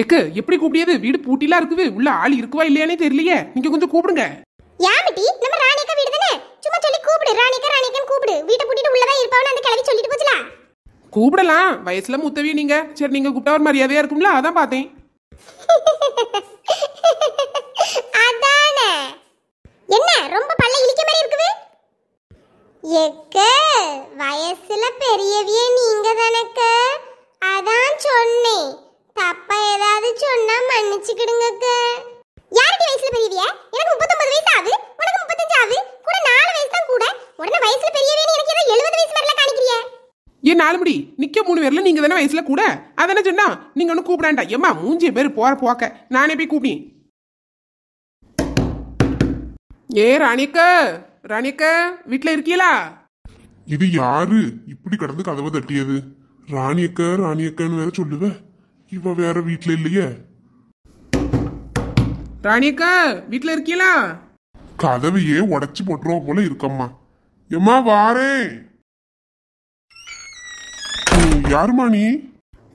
egg எப்படி கூப்பிடியது வீடு பூட்டிலாம் இருக்குது உள்ள ஆள் இருக்குவா இல்லையானே தெரியலையே நீங்க கொஞ்சம் கூப்பிடுங்க யாமிட்டி நம்ம ராணிக்கா வீடு தானே சும்மா சொல்லி கூப்பிடு ராணிக்கா ராணிக்கா கூப்பிடு வீட்டை பூட்டிட்டு உள்ளதா இருப்பாவன்னு அந்த கிளவி சொல்லிட்டு போச்சுல கூப்பிடலாம் வயசுல மூத்தவி நீங்க சரி நீங்க கூப்பிட்டா ஒரு மரியாதையா இருக்கும்ல அதான் பார்த்தேன் அதானே என்ன ரொம்ப பல்ல இழிக்க மாதிரி இருக்குது எக்க வயசுல பெரியவியே நீங்க தானக்க அதான் சொன்னேன் தப்பா ஏதாவது சொன்னா மன்னிச்சுக்கிடுங்க யாருக்கு வயசுல பெரியவிய எனக்கு முப்பத்தொன்பது வயசு ஆகுது உனக்கு முப்பத்தஞ்சு ஆகுது கூட நாலு வயசு தான் கூட உடனே வயசுல பெரியவேன்னு எனக்கு ஏதோ எழுபது வயசு வரல காணிக்கிறிய ஏன் நாலுமுடி நிக்க மூணு பேர்ல நீங்க தானே வயசுல கூட அதானே சொன்னா நீங்க ஒன்னும் கூப்பிடாண்டா ஏமா மூஞ்சிய பேர் போற போக்க நானே போய் கூப்பிடி ஏ ராணிக்க ராணிக்க வீட்டுல இருக்கீங்களா இது யாரு இப்படி கடந்து கதவை தட்டியது ராணியக்க ராணியக்கன்னு வேற சொல்லுவேன் இவ வேற வீட்ல இல்லையே ராணியக்கா வீட்ல இருக்கீங்களா கதவையே உடச்சு போட்டுருவா போல இருக்கம்மா எம்மா வாரே யாருமா நீ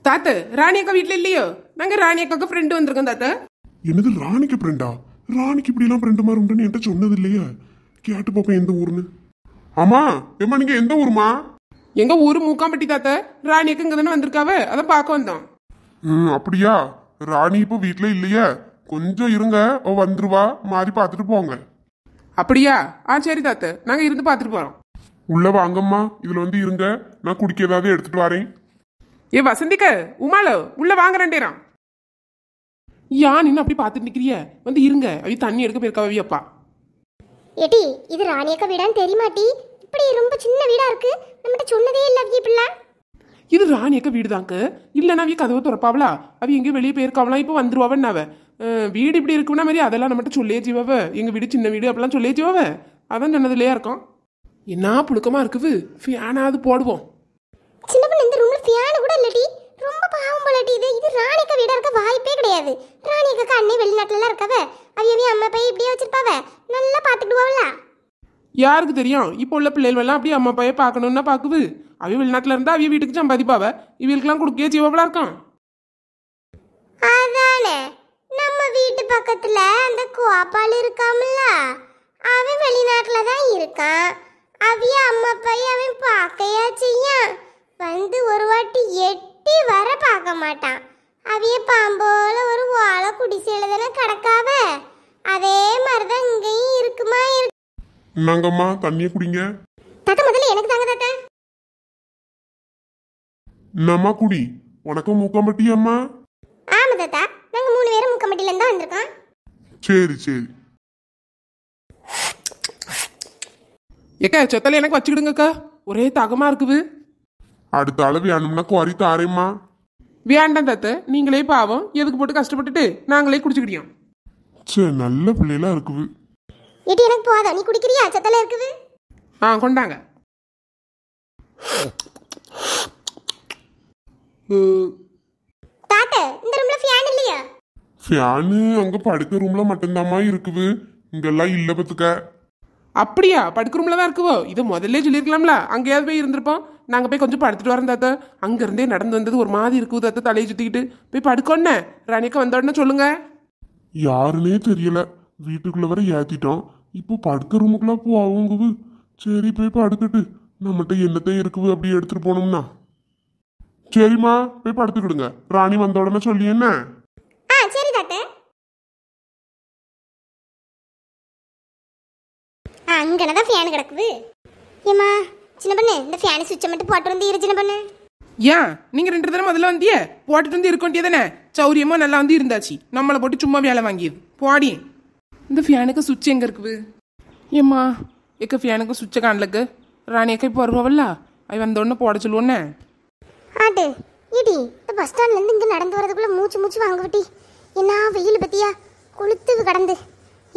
தாத்த ராணியக்கா வீட்ல இல்லையோ நாங்க ராணியக்காக்கு ஃப்ரெண்டு வந்திருக்கோம் தாத்த என்னது ராணிக்கு ஃப்ரெண்டா ராணிக்கு இப்படி எல்லாம் ஃப்ரெண்டு மாதிரி உண்டுன்னு என்கிட்ட சொன்னது இல்லையா கேட்டு பாப்பேன் எந்த ஊர்னு ஆமா எம்மா நீங்க எந்த ஊருமா எங்க ஊரு மூக்காம்பட்டி தாத்த ராணியக்கு இங்க தானே வந்திருக்காவ அதான் பார்க்க வந்தான் அப்படியா ராணி இப்போ வீட்டில் இல்லையே கொஞ்சம் இருங்க ஓ வந்துருவா மாறி பார்த்துட்டு போங்க அப்படியா ஆ சரி தாத்த நாங்கள் இருந்து பார்த்துட்டு போகிறோம் உள்ள வாங்கம்மா இதில் வந்து இருங்க நான் குடிக்க ஏதாவது எடுத்துட்டு வரேன் ஏ வசந்திக்க உமாலோ உள்ள வாங்க ரெண்டேரா யா நின்று அப்படி பார்த்துட்டு நிற்கிறிய வந்து இருங்க அவி தண்ணி எடுக்க போயிருக்கா அப்பா எட்டி இது ராணியக்க வீடான்னு தெரியுமாட்டி இப்படி ரொம்ப சின்ன வீடா இருக்கு நம்மகிட்ட சொன்னதே இல்லை அவிய பிள்ளை இது ராணியக்க வீடு தாங்க இல்லைனா அவிய கதவை திறப்பாவளா அவ எங்கேயும் வெளியே போயிருக்காவலாம் இப்போ வந்துருவாவன் அவ வீடு இப்படி இருக்கும்னா மாதிரி அதெல்லாம் நம்மகிட்ட சொல்லியே ஜீவாவ எங்கள் வீடு சின்ன வீடு அப்படிலாம் சொல்லியே ஜீவாவ அதான் சொன்னதுலையா இருக்கும் என்ன புழுக்கமாக இருக்குது ஃபேனாவது போடுவோம் சின்ன பொண்ணு இந்த ரூமில் ஃபேன் கூட இல்லடி ரொம்ப பாவம் போலடி இது இது ராணிக்க வீடா இருக்க வாய்ப்பே கிடையாது ராணி ராணிக்க அண்ணே வெளிநாட்டுல இருக்கவ அவியவி அம்மா போய் இப்படியே வச்சிருப்பாவ நல்லா பாத்துக்கிடுவாவல யாருக்கு தெரியும் இப்போ உள்ள பிள்ளைகள் எல்லாம் அப்படியே அம்மா பைய பார்க்கணும்னா பாக்குது அவி வெளிநாட்டில் இருந்தா அவிய வீட்டுக்கு சம்பாதிப்பாவ இவளுக்கெல்லாம் கொடுக்கே ஜீவாவளா இருக்கான் அதானே நம்ம வீட்டு பக்கத்துல அந்த கோபால் இருக்காமல அவன் வெளிநாட்டில் தான் இருக்கான் அவிய அம்மா போய் அவன் பார்க்கையா செய்ய வந்து ஒரு வாட்டி எட்டி வர பார்க்க மாட்டான் அவிய பாம்போல ஒரு வாழ குடிசையில தானே கிடக்காவ அதே மாதிரிதான் இங்கேயும் இருக்குமா இருக்கு நாங்கம்மா தண்ணியை குடிங்க தாத்தா முதல்ல எனக்கு தாங்க தாத்தா என்னம்மா குடி உனக்கும் அம்மா ஆமா தாத்தா நாங்க மூணு பேரும் மூக்கம்பட்டில இருந்தா வந்திருக்கோம் சரி சரி ஏக்கா செத்தல எனக்கு வச்சுக்கிடுங்கக்கா ஒரே தகமா இருக்குது அடுத்த அளவு வேணும்னா குறை தாரேம்மா வேண்டாம் தாத்த நீங்களே பாவம் எதுக்கு போட்டு கஷ்டப்பட்டுட்டு நாங்களே குடிச்சுக்கிடியோம் சே நல்ல பிள்ளைலாம் இருக்குது எடி எனக்கு போதா நீ குடிக்கிறியா செத்தல இருக்குது ஆ கொண்டாங்க தாத்த இந்த ஃபேனு படுக்க மட்டும்தாம்மா இருக்குது இங்கெல்லாம் அப்படியா படுக்க தான் இருக்குவோ முதல்ல சொல்லியிருக்கலாம்ல அங்கேயாவது போய் நாங்கள் போய் கொஞ்சம் அங்கேருந்தே நடந்து வந்தது ஒரு மாதிரி இருக்குது தலையை சுற்றிக்கிட்டு போய் வீட்டுக்குள்ளே வர ஏற்றிட்டோம் இப்போ படுக்க சரி போய் நம்மகிட்ட இருக்குது அப்படி எடுத்துகிட்டு சரிம்மா போய் படுத்துக்கிடுங்க ராணி வந்த உடனே சொல்லி என்ன ஆ சரி டாக்டர் ஆ அங்கன தான் ஃபேன் கிடக்குது ஏம்மா சின்ன பண்ணு இந்த ஃபேனை சுவிட்சை மட்டும் போட்டு வந்து இரு சின்ன பண்ணு ஏன் நீங்க ரெண்டு தடவை முதல்ல வந்தியே போட்டுட்டு வந்து இருக்க வேண்டியதானே சௌரியமா நல்லா வந்து இருந்தாச்சு நம்மளை போட்டு சும்மா வேலை வாங்கியது போடி இந்த ஃபேனுக்கு சுவிட்ச் எங்க இருக்குது ஏம்மா எக்க ஃபேனுக்கு சுவிட்சை காணலக்கு ராணி அக்கா இப்போ வருவாவல்ல அவன் வந்த உடனே போட சொல்லுவோன்னே மாட்டு இடி இந்த பஸ் ஸ்டாண்ட்லேருந்து இங்கே நடந்து வரதுக்குள்ளே மூச்சு மூச்சு வாங்க விட்டி என்ன வெயில் பற்றியா கொளுத்து கடந்து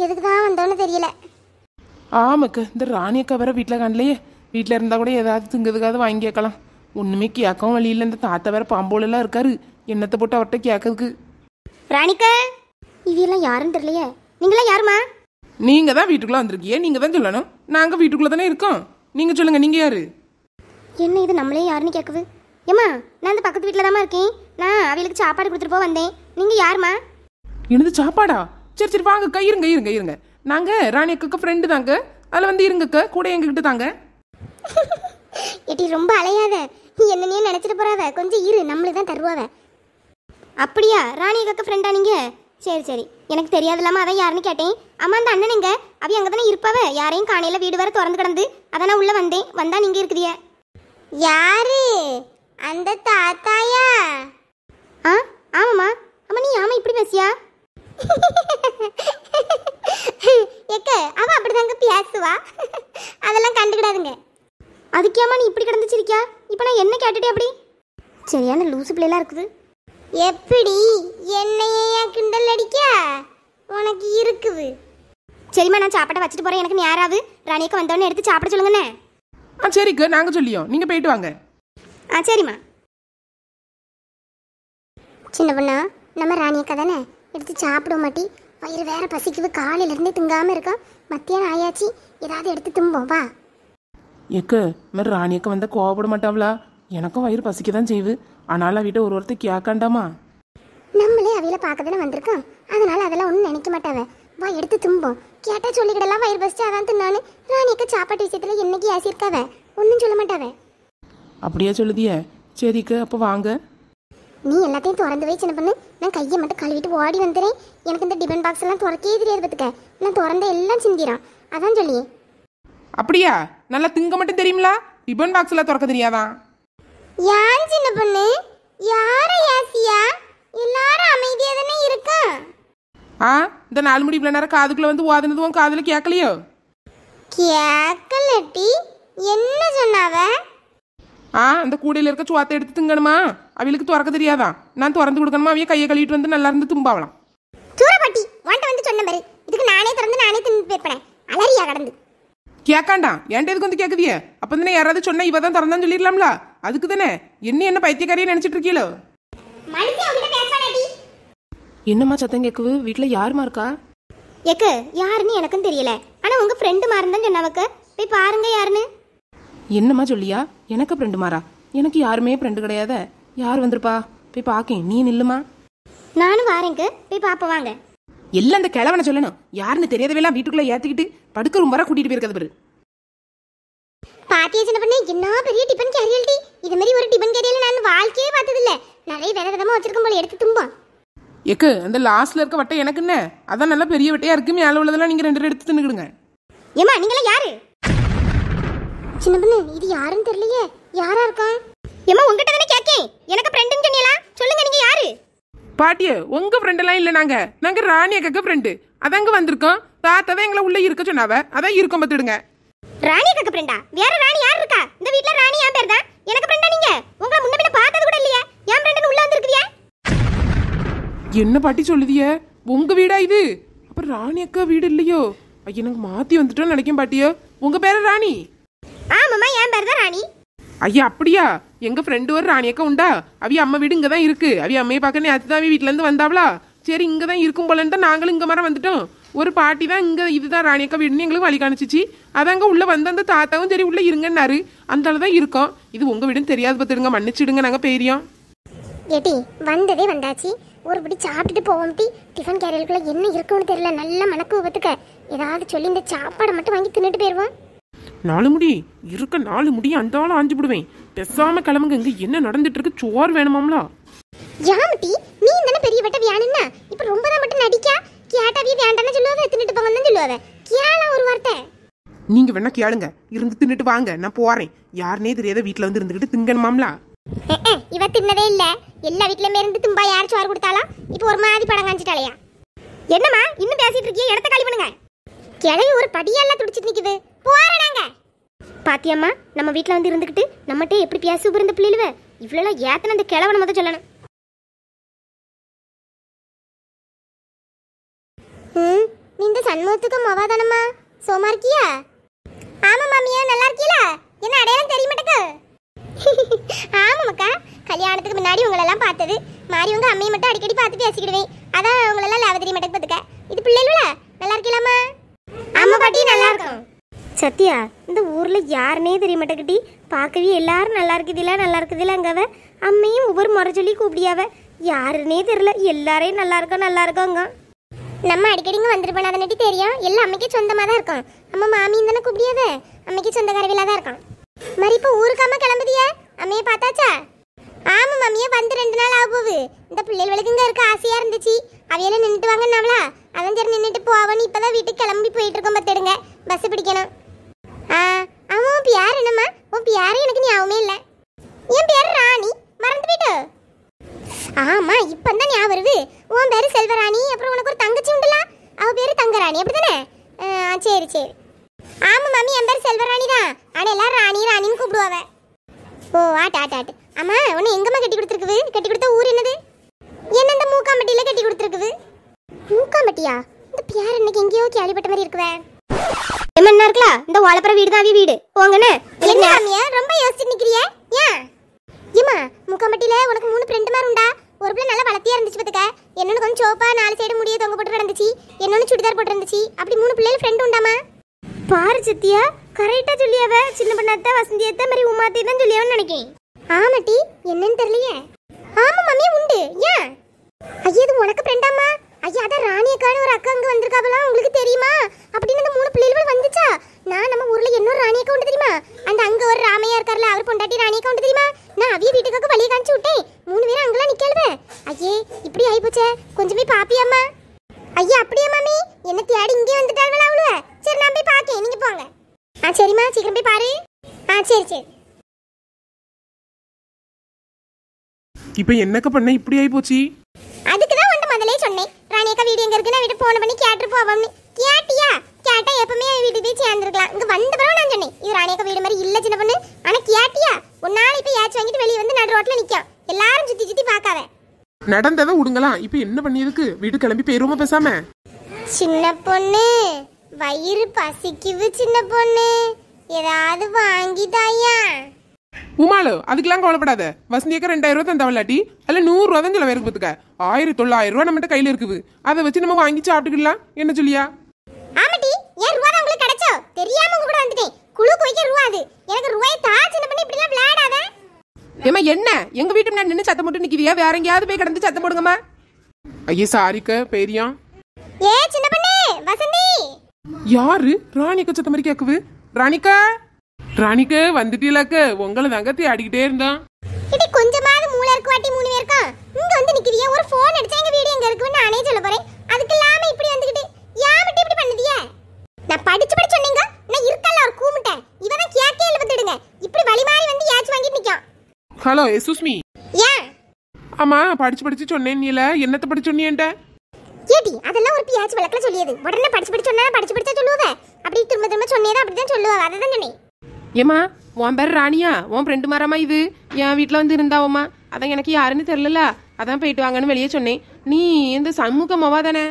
எதுக்கு தான் வந்தோன்னு தெரியல ஆமாக்கு இந்த ராணி அக்கா வர வீட்டில் காணலையே வீட்டில் இருந்தால் கூட ஏதாவது திங்கிறதுக்காவது வாங்கி கேட்கலாம் ஒன்றுமே கேட்கவும் வழியில் இந்த தாத்தா வேற பாம்போலெல்லாம் இருக்காரு என்னத்தை போட்டு அவர்கிட்ட கேட்கறதுக்கு ராணிக்கா இவையெல்லாம் யாருன்னு தெரியலையே நீங்களாம் யாருமா நீங்க தான் வீட்டுக்குள்ள வந்திருக்கீங்க நீங்க தான் சொல்லணும் நாங்க வீட்டுக்குள்ள தானே இருக்கோம் நீங்க சொல்லுங்க நீங்க யாரு என்ன இது நம்மளே யாருன்னு கேட்குது ஏம்மா நான் இந்த பக்கத்து வீட்டில் தாம்மா இருக்கேன் நான் அவளுக்கு சாப்பாடு கொடுத்துட்டு போக வந்தேன் நீங்கள் யாருமா எனது சாப்பாடா சரி சரி வாங்க கையிருங்க இருங்க இருங்க நாங்கள் ராணி அக்காக்கு ஃப்ரெண்டு தாங்க அதில் வந்து இருங்கக்க கூட எங்ககிட்ட தாங்க எட்டி ரொம்ப அலையாத நீ என்னன்னே நினச்சிட்டு போறாவ கொஞ்சம் இரு நம்மளே தான் தருவாவ அப்படியா ராணி அக்காக்கு ஃப்ரெண்டா நீங்க சரி சரி எனக்கு தெரியாது தெரியாதுலாம அவன் யாருன்னு கேட்டேன் அம்மா அந்த அண்ணனுங்க அவன் அங்கே தானே இருப்பாவ யாரையும் காணையில் வீடு வர திறந்து கிடந்து அதான் உள்ள வந்தேன் வந்தா நீங்கள் இருக்கிறிய யாரு அந்த தாத்தாயா ஆ ஆமாம்மா அம்மா நீ ஆமா இப்படி பேசியா எக்க அவ அப்படிதாங்க பேசுவா அதெல்லாம் கண்டுக்கிடாதுங்க அதுக்கேமா நீ இப்படி கிடந்துச்சிருக்கியா இப்போ நான் என்ன கேட்டுட்டே அப்படி சரியான லூசு பிள்ளைலாம் இருக்குது எப்படி என்னையே கிண்டல் அடிக்க உனக்கு இருக்குது சரிம்மா நான் சாப்பாட்டை வச்சுட்டு போகிறேன் எனக்கு நேராவது ராணியக்கு வந்தவொடனே எடுத்து சாப்பிட சொல்லுங்கண்ணே ஆ சரிக்கு நாங்கள் சொல்லியோம் நீங்கள் போயிட்டு வாங்க ஆ சரிம்மா சின்ன பொண்ணா நம்ம ராணியக்கா தானே எடுத்து சாப்பிட மாட்டி வயிறு வேற பசிக்குது காலையிலேருந்தே திங்காமல் இருக்கோம் மத்தியானம் ஆயாச்சு ஏதாவது எடுத்து தும்போம் வா எக்கு மாரி ராணியக்க வந்தால் கோவப்பட மாட்டாவளா எனக்கும் வயிறு பசிக்க தான் செய்வு ஆனாலும் வீட்டை ஒரு ஒருத்தர் கேட்காண்டாமா நம்மளே அவையில பார்க்க தானே வந்திருக்கோம் அதனால அதெல்லாம் ஒன்றும் நினைக்க மாட்டாவே வா எடுத்து தும்போம் கேட்டால் சொல்லிக்கிடலாம் வயிறு பசிச்சு அதான் தின்னான்னு ராணியக்க சாப்பாட்டு விஷயத்துல என்னைக்கு ஆசிருக்காவே ஒன்றும் சொல்ல மாட்டாவே அப்படியா சொல்லுதிய சரிக்கு அப்போ வாங்க நீ எல்லாத்தையும் திறந்து வச்சு சின்ன பண்ணு நான் கையை மட்டும் கழுவிட்டு ஓடி வந்துடுறேன் எனக்கு இந்த டிபன் பாக்ஸ் எல்லாம் திறக்கே தெரியாது பார்த்துக்க நான் திறந்த எல்லாம் சிந்திக்கிறான் அதான் சொல்லி அப்படியா நல்லா திங்க மட்டும் தெரியுங்களா டிபன் பாக்ஸ்ல திறக்க தெரியாதான் யான் சின்ன பொண்ணு யார ஏசியா எல்லாரும் அமைதியா தானே இருக்க ஆ இந்த நாலு முடி இவ்வளோ நேரம் காதுக்குள்ள வந்து ஓதுனதும் காதுல கேட்கலையோ கேட்கலட்டி என்ன சொன்னாவ ஆ அந்த கூடையில் இருக்க சுவாத்தை எடுத்து திங்கணுமா அவளுக்கு திறக்க தெரியாதா நான் திறந்து கொடுக்கணுமா அவைய கையை கழுவிட்டு வந்து நல்லா இருந்து தும்பாவலாம் சூரப்பட்டி வாண்ட வந்து சொன்ன மாதிரி இதுக்கு நானே திறந்து நானே தின்னு வைப்பேன் அலரியா கடந்து கேட்காண்டா ஏன்ட்ட எதுக்கு வந்து கேட்குதியே அப்போ தானே யாராவது சொன்ன இவ தான் திறந்தான்னு சொல்லிடலாம்ல அதுக்கு தானே என்ன என்ன பைத்தியக்காரியே நினைச்சிட்டு இருக்கீங்களோ என்னம்மா சத்தம் கேட்குது வீட்டில் யாருமா இருக்கா எக்கு யாருன்னு எனக்கும் தெரியல ஆனால் உங்கள் ஃப்ரெண்டு மாறுன்னு சொன்னவக்கு போய் பாருங்க யாருன்னு என்னம்மா சொல்லியா எனக்கு ஃப்ரெண்டு மாறா எனக்கு யாருமே ஃப்ரெண்டு கிடையாத யார் வந்திருப்பா போய் பார்க்கேன் நீ நில்லுமா நானும் வாரேங்க போய் பார்ப்போம் வாங்க எல்லாம் அந்த கிழவனை சொல்லணும் யாருன்னு தெரியாதவெல்லாம் வீட்டுக்குள்ள ஏத்திக்கிட்டு படுக்க ரொம்ப வர கூட்டிட்டு போயிருக்கிறது பாரு பாத்தியா சின்ன பண்ணி என்ன பெரிய டிபன் கேரியல் டீ இது மாதிரி ஒரு டிபன் கேரியல் நான் வாழ்க்கையே பார்த்தது இல்ல நிறைய வித விதமா வச்சிருக்கும் போல எடுத்து தும்போம் எக்கு அந்த லாஸ்ட்ல இருக்க வட்டை எனக்கு என்ன அதான் நல்லா பெரிய வட்டையா இருக்குமே மேல உள்ளதெல்லாம் நீங்க ரெண்டு எடுத்து தின்னுக்கிடுங்க ஏமா நீங்களா யாரு சின்ன பொண்ணு இது யாருன்னு தெரியலையே யாரா இருக்கா ஏமா உங்ககிட்ட தானே கேட்கேன் எனக்கு ஃப்ரெண்டுன்னு சொன்னீங்களா சொல்லுங்க நீங்க யாரு பாட்டியே உங்க ஃப்ரெண்ட் எல்லாம் இல்ல நாங்க நாங்க ராணி அக்காக்கு ஃப்ரெண்டு அதாங்க வந்திருக்கோம் தாத்தாவே எங்களை உள்ள இருக்க சொன்னாவ அதான் இருக்கும் பார்த்துடுங்க ராணி அக்கா ஃப்ரெண்டா வேற ராணி யார் இருக்கா இந்த வீட்ல ராணி யார் பேர் தான் எனக்கு ஃப்ரெண்டா நீங்க உங்களை முன்ன பின்ன பார்த்தது கூட இல்லையே ஏன் ஃப்ரெண்ட்னு உள்ள வந்திருக்கீங்க என்ன பாட்டி சொல்லுதிய உங்க வீடா இது அப்ப ராணி அக்கா வீடு இல்லையோ ஐயோ எனக்கு மாத்தி வந்துட்டோம் நினைக்கும் பாட்டியோ உங்க பேரு ராணி ஆமாம்மா ஏன் பேர் ராணி ஐயா அப்படியா எங்க ஃப்ரெண்டு ஒரு ராணி அக்கா உண்டா அவி அம்மா வீடு இங்க தான் இருக்கு அவி அம்மையை பார்க்க நேற்று தான் வீட்ல இருந்து வந்தாவளா சரி இங்க தான் இருக்கும் போலன்னு தான் நாங்களும் இங்க மரம் வந்துட்டோம் ஒரு பாட்டி தான் இங்க இதுதான் ராணி அக்கா வீடுன்னு எங்களுக்கு வழி காணிச்சிச்சு அதாங்க உள்ள வந்த அந்த தாத்தாவும் சரி உள்ள இருங்கன்னாரு அந்த தான் இருக்கோம் இது உங்க வீடுன்னு தெரியாது பார்த்துடுங்க மன்னிச்சிடுங்க நாங்க பெரியோம் ஏட்டி வந்ததே வந்தாச்சு ஒரு படி சாப்பிட்டுட்டு போவோம் டி டிஃபன் கேரியருக்குள்ள என்ன இருக்கும்னு தெரியல நல்ல மனக்கு விபத்துக்க ஏதாவது சொல்லி இந்த சாப்பாடை மட்டும் வாங்கி தின்னுட்டு போயிருவோம் நாலு முடி இருக்க நாலு முடி அந்த ஆள் ஆஞ்சு விடுவேன் பெசாம கிளம்புங்க இங்க என்ன நடந்துட்டு இருக்கு சோர் வேணுமாம்லா யாமுட்டி நீ தானே பெரிய வெட்ட வியானுன்னா இப்ப ரொம்ப தான் மட்டும் நடிக்கா கேட்டாவே வேண்டாம்னு சொல்லுவாங்க தின்னுட்டு போங்க தான் சொல்லுவாங்க கேளா ஒரு வார்த்தை நீங்க வேணா கேளுங்க இருந்து தின்னுட்டு வாங்க நான் போறேன் யாருனே தெரியாத வீட்ல வந்து இருந்துகிட்டு திங்கணுமாம்லா இவ தின்னதே இல்ல எல்லா வீட்லயுமே இருந்து தும்பா யார் சோறு கொடுத்தாலும் இப்போ ஒரு மாதிரி படம் காஞ்சிட்டாலையா என்னம்மா இன்னும் பேசிட்டு இருக்கியே இடத்த காலி பண்ணுங்க கிளவி ஒரு படியெல்லாம் துடிச்சிட்டு நிக்குது போறேனாங்க பாத்தியம்மா நம்ம வீட்டில் வந்து இருந்துக்கிட்டு நம்மகிட்ட எப்படி பேசு இருந்த பிள்ளைலுவ இவ்வளோலாம் ஏத்தனை அந்த கிழவனை மட்டும் சொல்லணும் ம் இந்த சண்முகத்துக்கும் மவாதானம்மா சோமா இருக்கியா ஆமா மாமியா நல்லா இருக்கீல என்ன அடையாளம் தெரிய மாட்டேக்கு ஆமாம்க்கா கல்யாணத்துக்கு முன்னாடி உங்களெல்லாம் பார்த்தது மாறி உங்க அம்மையை மட்டும் அடிக்கடி பார்த்து பேசிக்கிடுவேன் அதான் உங்களெல்லாம் லாவ தெரிய மாட்டேக்கு பார்த்துக்க இது பிள்ளைகளா நல்லா இருக்கீலாமா அம்மா பாட்டி நல்லா இருக்கும் சத்யா இந்த ஊரில் யாருனே தெரிய மாட்டேங்கிட்டி பார்க்கவே எல்லாரும் நல்லா இருக்குதுல நல்லா இருக்குதுலங்கவ அம்மையும் ஒவ்வொரு முறை சொல்லி கூப்பிடியாவ யாருன்னே தெரில எல்லாரையும் நல்லா இருக்கோம் நல்லா இருக்கோங்க நம்ம அடிக்கடிங்க வந்துருப்போம் அதை நட்டி தெரியும் எல்லாம் அம்மைக்கு சொந்தமாக தான் இருக்கும் நம்ம மாமியும் தானே கூப்பிடியாத அம்மைக்கு சொந்தக்காரவிலாக தான் இருக்கான் மாதிரி இப்போ ஊருக்காம கிளம்புதியா அம்மையை பார்த்தாச்சா ஆமா மம்மியே வந்து ரெண்டு நாள் ஆகுது இந்த பிள்ளைகளுக்கு இங்க இருக்க ஆசையாக இருந்துச்சு அவையில நின்றுட்டு வாங்கன்னாவளா அதான் சரி நின்றுட்டு இப்போ தான் வீட்டுக்கு கிளம்பி போயிட்டு இருக்கோம் பார்த்துடுங்க பஸ் பிடிக்கணும் உன் பேர் என்னம்மா உன் பேர் எனக்கு ஞாபகமே இல்லை என் பேர் ராணி மறந்து போயிட்டு ஆமா தான் ஞாபகம் வருது உன் பேர் செல்வராணி அப்புறம் உனக்கு ஒரு தங்கச்சி உண்டுல அவ பேர் தங்கராணி அப்படிதானே சரி சரி ஆமா மாமி என் பேர் செல்வராணி தான் ஆனால் எல்லாம் ராணி ராணின்னு கூப்பிடுவாங்க ஓ ஆட் ஆட் ஆட் அம்மா உன்னை எங்கம்மா கட்டி கொடுத்துருக்குது கட்டி கொடுத்த ஊர் என்னது என்ன இந்த மூக்காம்பட்டியில கட்டி கொடுத்துருக்குது மூக்காம்பட்டியா இந்த பியார் இன்னைக்கு எங்கேயோ கேள்விப்பட்ட மாதிரி இருக்குவேன் எம்மா என்ன இருக்கலாம் இந்த ஓலப்புற வீடு தான் வீடு போங்கன்னு என்ன மாமியா ரொம்ப யோசிச்சுட்டு நிக்கிறியே ஏன் ஏமா முக்கம்பட்டியில உனக்கு மூணு ஃப்ரெண்டு மாதிரி உண்டா ஒரு பிள்ளை நல்லா வளர்த்தியா இருந்துச்சு பார்த்துக்க என்னொன்று கொஞ்சம் சோப்பா நாலு சைடு முடிய தொங்க போட்டு இருந்துச்சு என்னொன்று சுடிதார் போட்டு இருந்துச்சு அப்படி மூணு பிள்ளைகள் ஃப்ரெண்டு உண்டாமா பாரு சத்தியா கரெக்டா சொல்லியாவ சின்ன பண்ணாத்த வசந்தியத்த மாதிரி உமாத்தி தான் சொல்லியாவன்னு நினைக்கேன் ஆமாட்டி என்னன்னு தெரியலையே ஆமா மம்மி உண்டு ஏன் ஐயா இது உனக்கு ஃப்ரெண்டாமா ஐயா அதான் ராணியக்கான ஒரு அக்கா அங்க வந்திருக்காங்களா உங்களுக்கு தெரியுமா அப்படின்னு அந்த மூணு பிள்ளைகள் வந்துச்சா நான் நம்ம ஊர்ல இன்னொரு ராணியக்கா உண்டு தெரியுமா அந்த அங்க ஒரு ராமையா இருக்கார்ல அவர் பொண்டாட்டி ராணியக்கா உண்டு தெரியுமா நான் அவிய வீட்டுக்காக வழியை காமிச்சு விட்டேன் மூணு பேரும் அங்கெல்லாம் நிக்கல்வே ஐயே இப்படி ஆகிப்போச்சே கொஞ்சம் போய் பாப்பியாம்மா ஐயா அப்படியே மாமி என்ன தேடி இங்கே வந்துட்டாங்களா அவளு சரி நான் போய் பார்க்கேன் நீங்க போங்க ஆ சரிம்மா சீக்கிரம் போய் பாரு ஆ சரி சரி இப்போ என்னக்க பண்ண இப்படி ஆயி போச்சு அதுக்கு தான் வந்து முதலே சொன்னேன் ராணியக்கா வீடு எங்க இருக்குன்னு வீட்டு போன் பண்ணி கேட்டு போவோம்னு கேட்டியா கேட்டா எப்பவுமே வீட்டுக்கு போய் சேர்ந்துருக்கலாம் இங்க வந்த பிறகு நான் சொன்னேன் இது ராணியக்கா வீடு மாதிரி இல்ல சின்ன பொண்ணு ஆனா கேட்டியா உன்னால இப்ப ஏச்சு வாங்கிட்டு வெளியே வந்து நடு ரோட்ல நிக்கும் எல்லாரும் சுத்தி சுத்தி பாக்காத நடந்தத விடுங்களா இப்ப என்ன பண்ணிருக்கு வீடு கிளம்பி போயிருவோமா பேசாம சின்ன பொண்ணு வயிறு பசிக்குது சின்ன பொண்ணு ஏதாவது வாங்கிதாயா உமாளு அதுக்கெல்லாம் கவலைப்படாத வசந்தியக்கா ரெண்டாயிரம் ரூபா தந்தவளாட்டி அதில் நூறுரூவா தான் சொல்ல வேறு பார்த்துக்க ஆயிரத்தி தொள்ளாயிரம் ரூபா நம்மகிட்ட கையில் இருக்குது அதை வச்சு நம்ம வாங்கி சாப்பிட்டுக்கலாம் என்ன சொல்லியா ஆமாட்டி ஏன் ரூபா தான் உங்களுக்கு கிடைச்சோ தெரியாம உங்க கூட வந்துட்டேன் குழு போய்க்க ரூபா அது எனக்கு ரூபாய் தா சின்ன பண்ணி இப்படி எல்லாம் விளையாடாத ஏமா என்ன எங்க வீட்டு நான் நின்று சத்தம் போட்டு நிக்கிறியா வேற எங்கேயாவது போய் கிடந்து சத்தம் போடுங்கம்மா ஐயா சாரிக்க பெரியா ஏ சின்ன பண்ணு வசந்தி யாரு ராணிக்கு சத்தம் மாதிரி கேக்குது ராணிக்கா ராணிக்கு வந்துட்டீலாக்கு உங்களை தங்கத்தி அடிக்கிட்டே இருந்தான் இது கொஞ்சமாவது மூளை இருக்கு வாட்டி மூணு பேருக்கா இங்க வந்து நிக்கிறீங்க ஒரு போன் அடிச்சா எங்க வீடு எங்க இருக்குன்னு நானே சொல்ல போறேன் அதுக்கு இல்லாம இப்படி வந்துகிட்டு ஏன் மட்டும் இப்படி பண்ணுதிய நான் படிச்சு படிச்சு சொன்னீங்க நான் இருக்கல்ல ஒரு கூமிட்டேன் இவன கேக்கே எழுபத்துடுங்க இப்படி வலி மாறி வந்து ஏச்சு வாங்கி நிக்கான் ஹலோ மீ ஏன் ஆமா படிச்சு படிச்சு சொன்னேன் நீல என்னத்த படிச்சு சொன்னீன்ட்ட ஏடி அதெல்லாம் ஒரு பியாச்சு வழக்கில் சொல்லியது உடனே படிச்சு படிச்சு சொன்னா படிச்சு படிச்சா சொல்லுவேன் அப்படி திரும்ப திரும்ப சொன்னேதான் அப்படிதான் சொல்லுவேன் அதை தான் சொன்னேன் ஏமா உன் பேர் ராணியா உன் ஃப்ரெண்டு மாறாமா இது என் வீட்டில் வந்து இருந்தாவோம்மா அதான் எனக்கு யாருன்னு தெரியல அதான் போயிட்டு வாங்கன்னு வெளியே சொன்னேன் நீ இந்த சண்முகமாவா தானே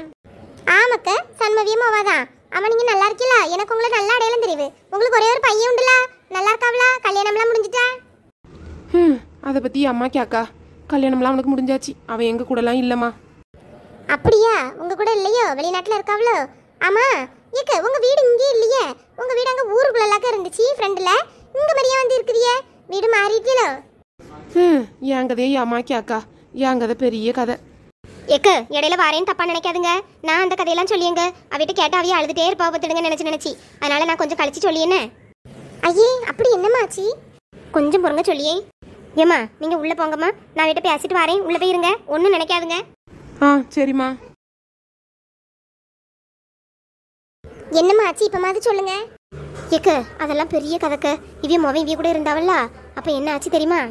ஆமாக்க சண்முகியமாவா தான் ஆமா நீங்க நல்லா இருக்கீங்களா எனக்கு உங்களுக்கு நல்லா அடையாளம் தெரியுது உங்களுக்கு ஒரே ஒரு பையன் உண்டுல நல்லா இருக்காவளா கல்யாணம்லாம் முடிஞ்சிட்டா ம் அதை பத்தி அம்மா கேக்கா கல்யாணம்லாம் அவனுக்கு முடிஞ்சாச்சு அவன் எங்க கூடலாம் இல்லம்மா அப்படியா உங்க கூட இல்லையோ வெளிநாட்டுல இருக்காவளோ ஆமா ஏக்க உங்க வீடு இங்கே இல்லையே உங்க வீடு அங்க ஊருக்குள்ளலாக்க இருந்துச்சு ஃப்ரெண்ட்ல இங்க மாதிரியே வந்து இருக்கிறிய வீடு மாறிட்டீங்களோ ம் என் கதையை ஏமாக்கி அக்கா என் கதை பெரிய கதை எக்க இடையில வரேன்னு தப்பா நினைக்காதுங்க நான் அந்த கதையெல்லாம் சொல்லியங்க அவகிட்ட கேட்டா அவையே அழுதுட்டே இருப்பா பத்துடுங்க நினைச்சு நினைச்சி அதனால நான் கொஞ்சம் கழிச்சு சொல்லியேனே ஐயே அப்படி என்னமாச்சு கொஞ்சம் பொறுங்க சொல்லியே ஏம்மா நீங்க உள்ள போங்கம்மா நான் வீட்டை பேசிட்டு வரேன் உள்ள போயிருங்க ஒன்றும் நினைக்காதுங்க ஆ சரிம்மா என்னம்மா ஆச்சு இப்போ மாதிரி சொல்லுங்க ஏக்க அதெல்லாம் பெரிய கதைக்கு இவன் மொவன் இவ கூட இருந்தாவல்ல அப்போ என்ன ஆச்சு தெரியுமா